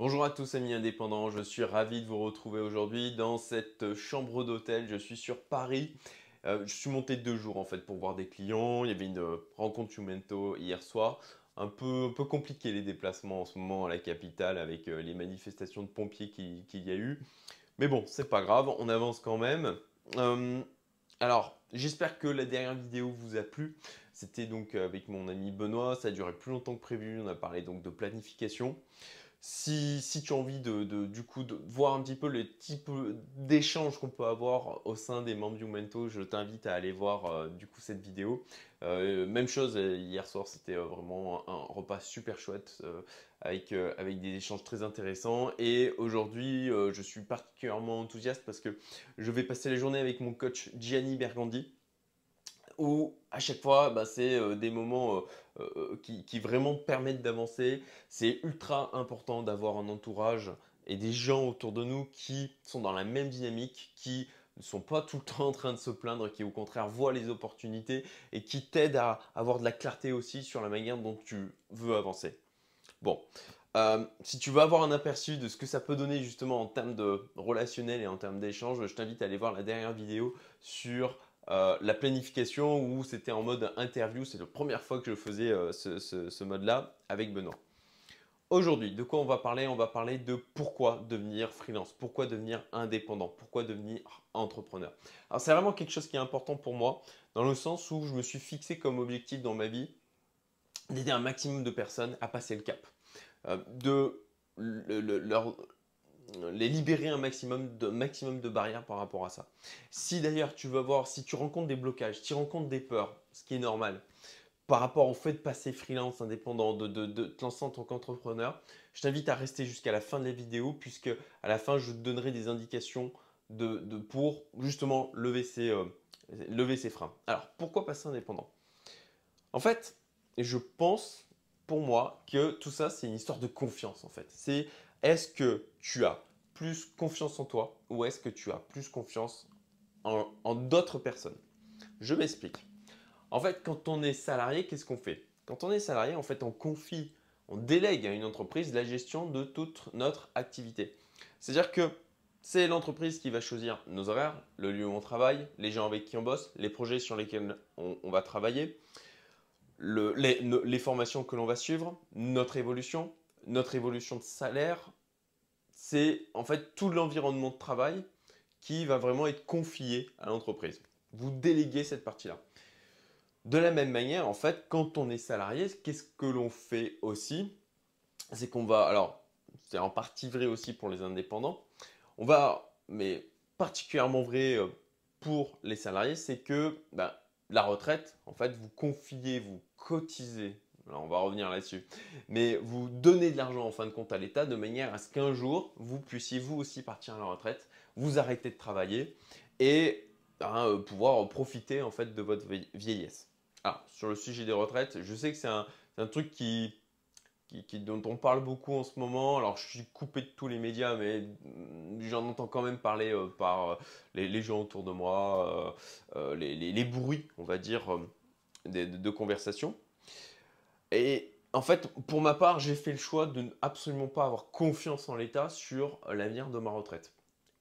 Bonjour à tous amis indépendants, je suis ravi de vous retrouver aujourd'hui dans cette chambre d'hôtel, je suis sur Paris. Euh, je suis monté deux jours en fait pour voir des clients, il y avait une euh, rencontre Jumento hier soir. Un peu, un peu compliqué les déplacements en ce moment à la capitale avec euh, les manifestations de pompiers qu'il y a eu. Mais bon, c'est pas grave, on avance quand même. alors, j'espère que la dernière vidéo vous a plu. C'était donc avec mon ami Benoît, ça a duré plus longtemps que prévu, on a parlé donc de planification. Si, tu as envie de, du coup de voir un petit peu le type d'échange qu'on peut avoir au sein des membres du Mento, je t'invite à aller voir euh, du coup cette vidéo. Euh, même chose euh, hier soir, c'était vraiment un, repas super chouette avec, avec des échanges très intéressants. Et aujourd'hui, je suis particulièrement enthousiaste parce que je vais passer la journée avec mon coach Gianni Bergandi où à chaque fois, bah, c'est euh, des moments euh, euh, qui, vraiment permettent d'avancer. C'est ultra important d'avoir un entourage et des gens autour de nous qui sont dans la même dynamique, qui ne sont pas tout le temps en train de se plaindre, qui au contraire voient les opportunités et qui t'aident à avoir de la clarté aussi sur la manière dont tu veux avancer. Bon, si tu veux avoir un aperçu de ce que ça peut donner justement en termes de relationnel et en termes d'échange, je t'invite à aller voir la dernière vidéo sur euh, la planification où c'était en mode interview. C'est la première fois que je faisais euh, ce, mode-là avec Benoît. Aujourd'hui, de quoi on va parler On va parler de pourquoi devenir freelance, pourquoi devenir indépendant, pourquoi devenir entrepreneur. Alors c'est vraiment quelque chose qui est important pour moi, dans le sens où je me suis fixé comme objectif dans ma vie d'aider un maximum de personnes à passer le cap, euh, de leur les libérer un maximum de, maximum de barrières par rapport à ça. Si d'ailleurs tu veux voir, si tu rencontres des blocages, si tu rencontres des peurs, ce qui est normal, par rapport au fait de passer freelance, indépendant, de, de, te lancer en tant qu'entrepreneur, je t'invite à rester jusqu'à la fin de la vidéo, puisque à la fin, je te donnerai des indications de, pour justement euh, lever ces, freins. Alors, pourquoi passer indépendant En fait, je pense, pour moi, que tout ça, c'est une histoire de confiance, en fait. C'est est-ce que tu as plus confiance en toi ou est-ce que tu as plus confiance en, d'autres personnes Je m'explique. En fait, quand on est salarié, qu'est-ce qu'on fait Quand on est salarié, en fait, on confie, on délègue à une entreprise la gestion de toute notre activité. C'est-à-dire que c'est l'entreprise qui va choisir nos horaires, le lieu où on travaille, les gens avec qui on bosse, les projets sur lesquels on, va travailler, les formations que l'on va suivre, notre évolution, notre évolution de salaire, c'est en fait tout l'environnement de travail qui va vraiment être confié à l'entreprise. Vous déléguez cette partie-là. De la même manière, en fait, quand on est salarié, qu'est-ce que l'on fait aussi C'est qu'on va, alors c'est en partie vrai aussi pour les indépendants, on va, mais particulièrement vrai euh, pour les salariés, c'est que ben, la retraite, en fait, vous confiez, vous cotisez on va revenir là-dessus. Mais vous donnez de l'argent en fin de compte à l'État de manière à ce qu'un jour, vous puissiez vous aussi partir à la retraite, vous arrêter de travailler et hein, euh, pouvoir profiter en fait de votre vieillesse. Alors, sur le sujet des retraites, je sais que c'est un, truc qui, dont on parle beaucoup en ce moment. Alors, je suis coupé de tous les médias, mais mm, j'en entends quand même parler euh, par euh, les, gens autour de moi, les, bruits, on va dire, de, conversations. Et en fait, pour ma part, j'ai fait le choix de ne absolument pas avoir confiance en l'État sur l'avenir de ma retraite.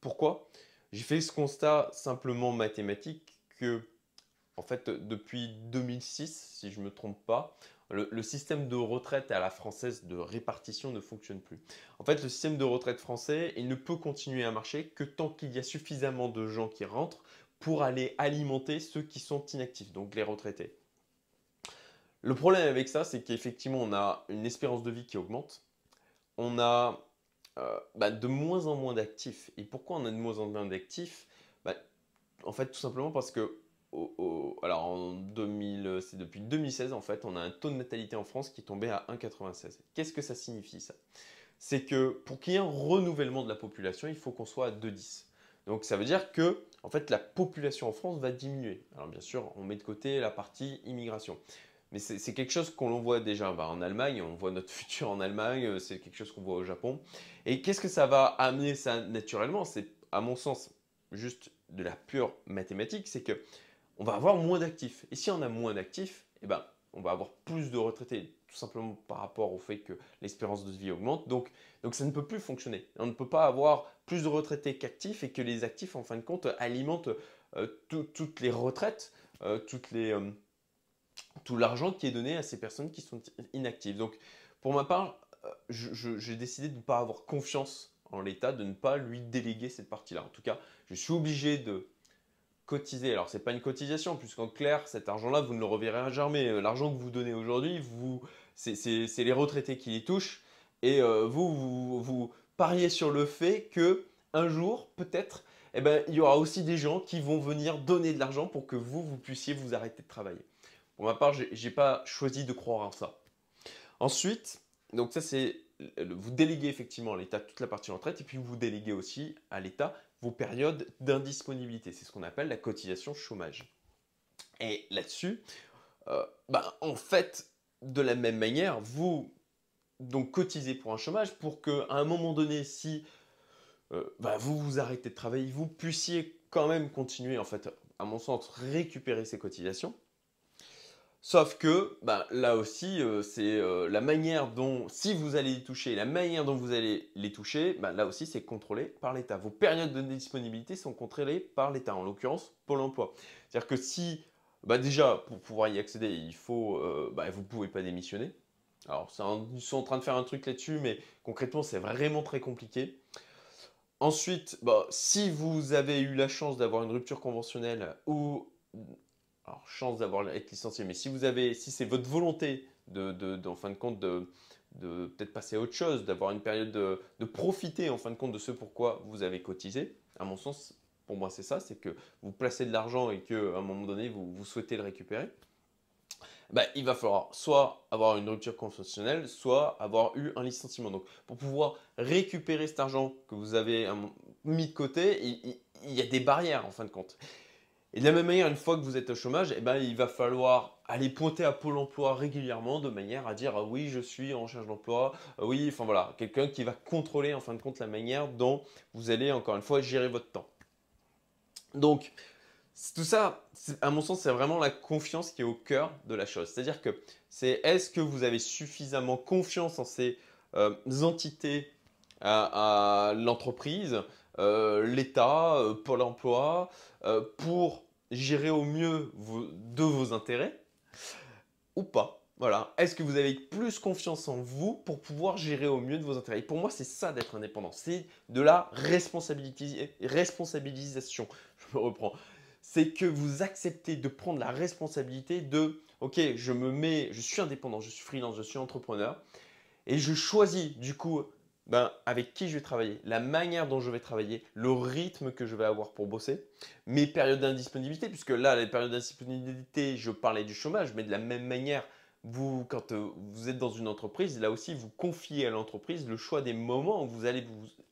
Pourquoi J'ai fait ce constat simplement mathématique que, en fait, depuis 2006, si je ne me trompe pas, le, le, système de retraite à la française de répartition ne fonctionne plus. En fait, le système de retraite français, il ne peut continuer à marcher que tant qu'il y a suffisamment de gens qui rentrent pour aller alimenter ceux qui sont inactifs, donc les retraités. Le problème avec ça, c'est qu'effectivement, on a une espérance de vie qui augmente. On a euh, bah, de moins en moins d'actifs. Et pourquoi on a de moins en moins d'actifs bah, En fait, tout simplement parce que alors en c'est depuis 2016 en fait, on a un taux de natalité en France qui est tombé à 1,96. Qu'est-ce que ça signifie ça C'est que pour qu'il y ait un renouvellement de la population, il faut qu'on soit à 2,10. Donc ça veut dire que en fait la population en France va diminuer. Alors bien sûr, on met de côté la partie immigration, mais c'est quelque chose qu'on voit déjà bah, en Allemagne, on voit notre futur en Allemagne, euh, c'est quelque chose qu'on voit au Japon. Et qu'est-ce que ça va amener ça naturellement C'est à mon sens juste de la pure mathématique, c'est que on va avoir moins d'actifs. Et si on a moins d'actifs, eh ben, on va avoir plus de retraités, tout simplement par rapport au fait que l'espérance de vie augmente. Donc, donc ça ne peut plus fonctionner. On ne peut pas avoir plus de retraités qu'actifs et que les actifs, en fin de compte, alimentent euh, toutes les retraites, euh, toutes les tout l'argent qui est donné à ces personnes qui sont inactives. Donc, pour ma part, euh, j'ai décidé de ne pas avoir confiance en l'État, de ne pas lui déléguer cette partie-là. En tout cas, je suis obligé de cotiser. Alors, ce n'est pas une cotisation, puisqu'en clair, cet argent-là, vous ne le reverrez jamais. Euh, l'argent que vous donnez aujourd'hui, c'est les retraités qui les touchent. Et euh, vous, vous, pariez sur le fait que un jour, peut-être, eh ben, il y aura aussi des gens qui vont venir donner de l'argent pour que vous, vous puissiez vous arrêter de travailler. Pour ma part, je n'ai pas choisi de croire en ça. Ensuite, donc ça c'est vous déléguez effectivement à l'État toute la partie retraite et puis vous déléguez aussi à l'État vos périodes d'indisponibilité. C'est ce qu'on appelle la cotisation chômage. Et là-dessus, euh, bah, en fait, de la même manière, vous donc cotisez pour un chômage pour qu'à un moment donné, si euh, bah, vous vous arrêtez de travailler, vous puissiez quand même continuer, en fait, à mon sens, récupérer ces cotisations. Sauf que bah, là aussi, euh, c'est euh, la manière dont, si vous allez les toucher, la manière dont vous allez les toucher, bah, là aussi, c'est contrôlé par l'État. Vos périodes de disponibilité sont contrôlées par l'État, en l'occurrence Pôle emploi. C'est-à-dire que si, bah, déjà, pour pouvoir y accéder, il faut, euh, vous ne pouvez pas démissionner. Alors, ils sont en train de faire un truc là-dessus, mais concrètement, c'est vraiment très compliqué. Ensuite, si vous avez eu la chance d'avoir une rupture conventionnelle ou alors chance d'avoir être licencié, mais si vous avez, si c'est votre volonté de, en fin de compte de, de peut-être passer à autre chose, d'avoir une période de, profiter en fin de compte de ce pourquoi vous avez cotisé, à mon sens, pour moi c'est ça, c'est que vous placez de l'argent et que à un moment donné vous, souhaitez le récupérer. Bah, il va falloir soit avoir une rupture conventionnelle, soit avoir eu un licenciement. Donc, pour pouvoir récupérer cet argent que vous avez mis de côté, il y a des barrières en fin de compte. Et de la même manière, une fois que vous êtes au chômage, eh ben, il va falloir aller pointer à Pôle emploi régulièrement de manière à dire ah oui, je suis en charge d'emploi, ah oui, enfin voilà, quelqu'un qui va contrôler en fin de compte la manière dont vous allez encore une fois gérer votre temps. Donc, tout ça, à mon sens, c'est vraiment la confiance qui est au cœur de la chose. C'est-à-dire que c'est est-ce que vous avez suffisamment confiance en ces euh, entités à l'entreprise euh, l'État, euh, Pôle emploi, euh, pour gérer au mieux vos, de vos intérêts ou pas voilà. Est-ce que vous avez plus confiance en vous pour pouvoir gérer au mieux de vos intérêts Pour moi, c'est ça d'être indépendant. C'est de la responsabilisation. Je me reprends. C'est que vous acceptez de prendre la responsabilité de OK, je me mets, je suis indépendant, je suis freelance, je suis entrepreneur. Et je choisis du coup ben, avec qui je vais travailler, la manière dont je vais travailler, le rythme que je vais avoir pour bosser, mes périodes d'indisponibilité, puisque là, les périodes d'indisponibilité, je parlais du chômage, mais de la même manière, vous, quand euh, vous êtes dans une entreprise, là aussi, vous confiez à l'entreprise le choix des moments où vous allez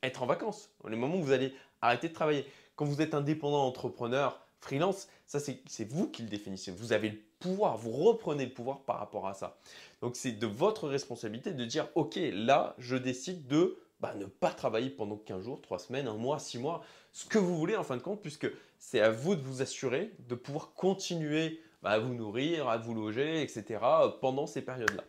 être en vacances, les moments où vous allez arrêter de travailler. Quand vous êtes indépendant, entrepreneur, freelance, ça c'est vous qui le définissez. Vous avez le pouvoir, vous reprenez le pouvoir par rapport à ça. Donc c'est de votre responsabilité de dire, OK, là, je décide de bah, ne pas travailler pendant 15 jours, 3 semaines, 1 mois, 6 mois, ce que vous voulez en fin de compte, puisque c'est à vous de vous assurer de pouvoir continuer bah, à vous nourrir, à vous loger, etc. pendant ces périodes-là.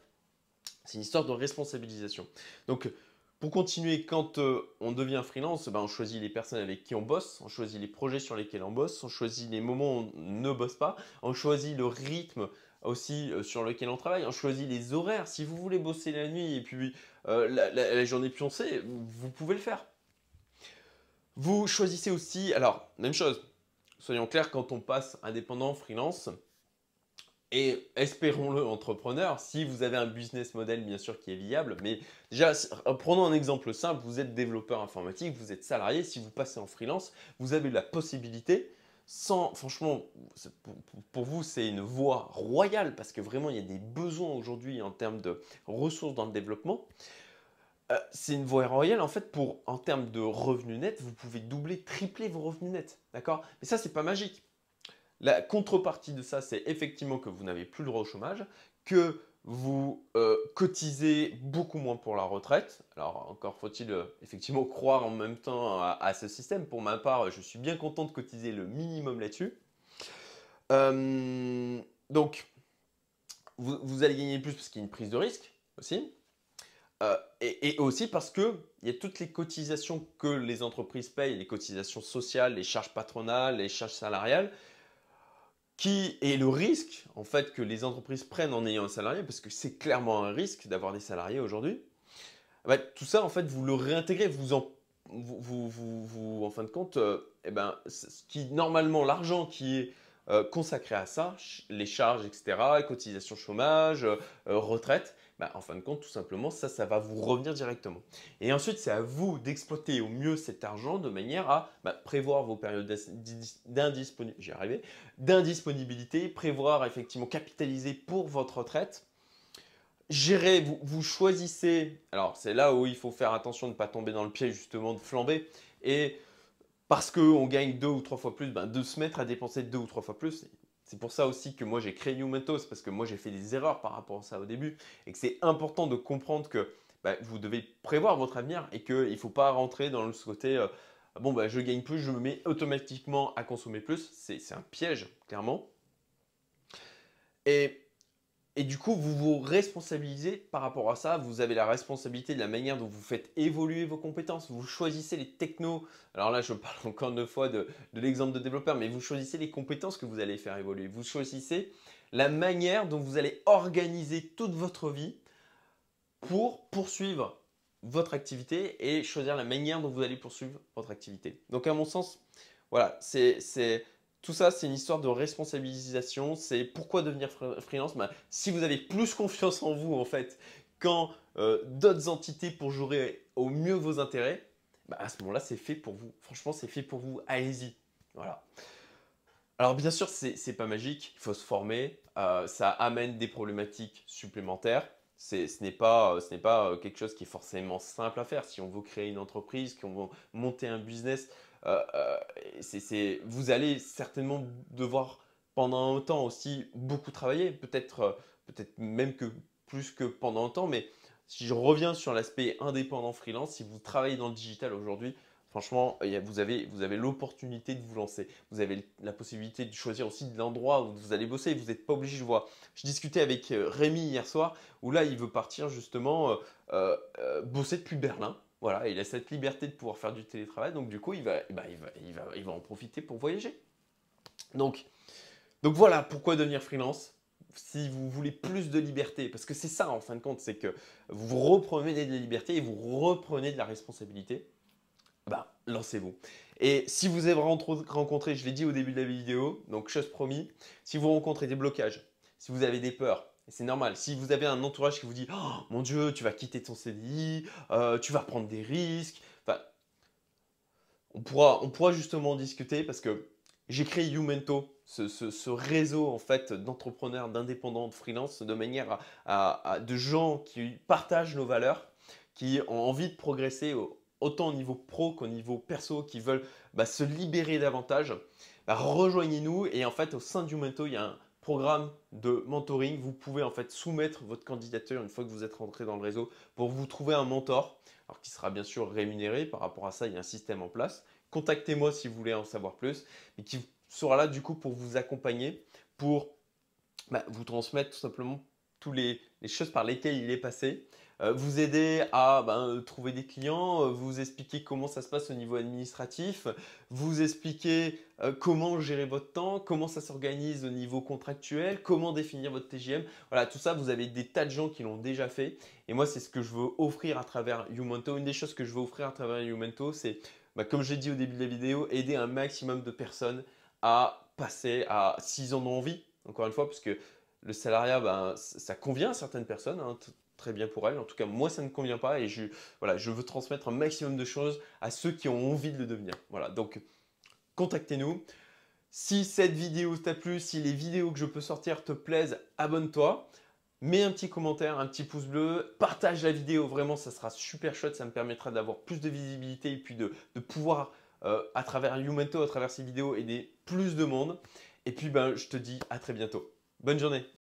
C'est une histoire de responsabilisation. Donc, pour continuer, quand euh, on devient freelance, bah, on choisit les personnes avec qui on bosse, on choisit les projets sur lesquels on bosse, on choisit les moments où on ne bosse pas, on choisit le rythme aussi euh, sur lequel on travaille. On choisit les horaires. Si vous voulez bosser la nuit et puis euh, la, journée pioncée, vous pouvez le faire. Vous choisissez aussi, alors, même chose, soyons clairs, quand on passe indépendant, freelance, et espérons-le entrepreneur, si vous avez un business model bien sûr qui est viable, mais déjà prenons un exemple simple, vous êtes développeur informatique, vous êtes salarié, si vous passez en freelance, vous avez la possibilité franchement, pour vous, c'est une voie royale parce que vraiment, il y a des besoins aujourd'hui en termes de ressources dans le développement. Euh, c'est une voie royale en fait pour, en termes de revenus nets, vous pouvez doubler, tripler vos revenus nets, d'accord Mais ça, c'est pas magique. La contrepartie de ça, c'est effectivement que vous n'avez plus le droit au chômage, que vous euh, cotisez beaucoup moins pour la retraite. Alors encore faut-il euh, effectivement croire en même temps à, ce système. Pour ma part, je suis bien content de cotiser le minimum là-dessus. Euh, donc vous, allez gagner plus parce qu'il y a une prise de risque aussi. Et, aussi parce qu'il y a toutes les cotisations que les entreprises payent, les cotisations sociales, les charges patronales, les charges salariales, qui est le risque en fait que les entreprises prennent en ayant un salarié, parce que c'est clairement un risque d'avoir des salariés aujourd'hui. Eh ben, tout ça en fait vous le réintégrez, vous en vous, en fin de compte, euh, eh ben, ce qui normalement l'argent qui est euh, consacré à ça, les charges, etc., cotisations chômage, euh, retraite, bah, en fin de compte, tout simplement, ça, ça va vous revenir directement. Et ensuite, c'est à vous d'exploiter au mieux cet argent de manière à bah, prévoir vos périodes d'indisponibilité, prévoir effectivement capitaliser pour votre retraite. Gérer, vous, choisissez, alors c'est là où il faut faire attention de ne pas tomber dans le piège justement de flamber et parce qu'on gagne deux ou trois fois plus, ben, de se mettre à dépenser deux ou trois fois plus, c'est pour ça aussi que moi j'ai créé Mentos parce que moi j'ai fait des erreurs par rapport à ça au début, et que c'est important de comprendre que bah, vous devez prévoir votre avenir et qu'il ne faut pas rentrer dans le côté euh, bon, bah, je gagne plus, je me mets automatiquement à consommer plus. C'est un piège, clairement. Et et du coup, vous vous responsabilisez par rapport à ça. Vous avez la responsabilité de la manière dont vous faites évoluer vos compétences. Vous choisissez les technos. Alors là, je parle encore une fois de, de l'exemple de développeur, mais vous choisissez les compétences que vous allez faire évoluer. Vous choisissez la manière dont vous allez organiser toute votre vie pour poursuivre votre activité et choisir la manière dont vous allez poursuivre votre activité. Donc à mon sens, voilà, c'est tout ça, c'est une histoire de responsabilisation. C'est pourquoi devenir freelance bah, Si vous avez plus confiance en vous, en fait, qu'en euh, d'autres entités pour jouer au mieux vos intérêts, bah, à ce moment-là, c'est fait pour vous. Franchement, c'est fait pour vous. Allez-y. Voilà. Alors bien sûr, c'est pas magique, il faut se former, euh, ça amène des problématiques supplémentaires. Ce n'est pas, euh, pas quelque chose qui est forcément simple à faire. Si on veut créer une entreprise, qu'on veut monter un business, euh, euh, vous allez certainement devoir pendant un temps aussi beaucoup travailler, peut-être euh, peut être même que plus que pendant un temps, mais si je reviens sur l'aspect indépendant freelance, si vous travaillez dans le digital aujourd'hui, franchement, vous avez, vous avez l'opportunité de vous lancer. Vous avez la possibilité de choisir aussi l'endroit où vous allez bosser. Vous n'êtes pas obligé, je vois. Je discutais avec Rémi hier soir, où là, il veut partir justement bosser depuis Berlin. Voilà, il a cette liberté de pouvoir faire du télétravail, donc du coup, il va, eh ben, en profiter pour voyager. Donc, voilà pourquoi devenir freelance si vous voulez plus de liberté, parce que c'est ça en fin de compte, c'est que vous reprenez de la liberté et vous reprenez de la responsabilité, bah, lancez-vous. Et si vous avez rencontré, je l'ai dit au début de la vidéo, donc chose promis, si vous rencontrez des blocages, si vous avez des peurs, c'est normal. Si vous avez un entourage qui vous dit oh, Mon Dieu, tu vas quitter ton CDI, euh, tu vas prendre des risques. Enfin, on pourra, on pourra justement discuter parce que j'ai créé Youmento, ce, réseau en fait d'entrepreneurs, d'indépendants, de freelance, de manière à, de gens qui partagent nos valeurs, qui ont envie de progresser autant au niveau pro qu'au niveau perso, qui veulent bah, se libérer davantage. Bah, rejoignez-nous et en fait au sein de Youmento, il y a un programme de mentoring, vous pouvez en fait soumettre votre candidature une fois que vous êtes rentré dans le réseau pour vous trouver un mentor, alors qui sera bien sûr rémunéré par rapport à ça, il y a un système en place. Contactez-moi si vous voulez en savoir plus, mais qui sera là du coup pour vous accompagner, pour bah, vous transmettre tout simplement toutes les choses par lesquelles il est passé euh, vous aider à ben, euh, trouver des clients, euh, vous expliquer comment ça se passe au niveau administratif, vous expliquer comment gérer votre temps, comment ça s'organise au niveau contractuel, comment définir votre TGM. Voilà, tout ça, vous avez des tas de gens qui l'ont déjà fait. Et moi, c'est ce que je veux offrir à travers Youmento. Une des choses que je veux offrir à travers Youmento, c'est, ben, comme j'ai dit au début de la vidéo, aider un maximum de personnes à passer à, s'ils en ont envie, encore une fois, parce que le salariat, ben, ça convient à certaines personnes. Hein, très bien pour elle. En tout cas, moi, ça ne convient pas et je, voilà, je veux transmettre un maximum de choses à ceux qui ont envie de le devenir. Voilà, donc contactez-nous. Si cette vidéo t'a plu, si les vidéos que je peux sortir te plaisent, abonne-toi. Mets un petit commentaire, un petit pouce bleu, partage la vidéo, vraiment ça sera super chouette, ça me permettra d'avoir plus de visibilité et puis de, pouvoir euh, à travers Youmento, à travers ces vidéos, aider plus de monde. Et puis ben, je te dis à très bientôt. Bonne journée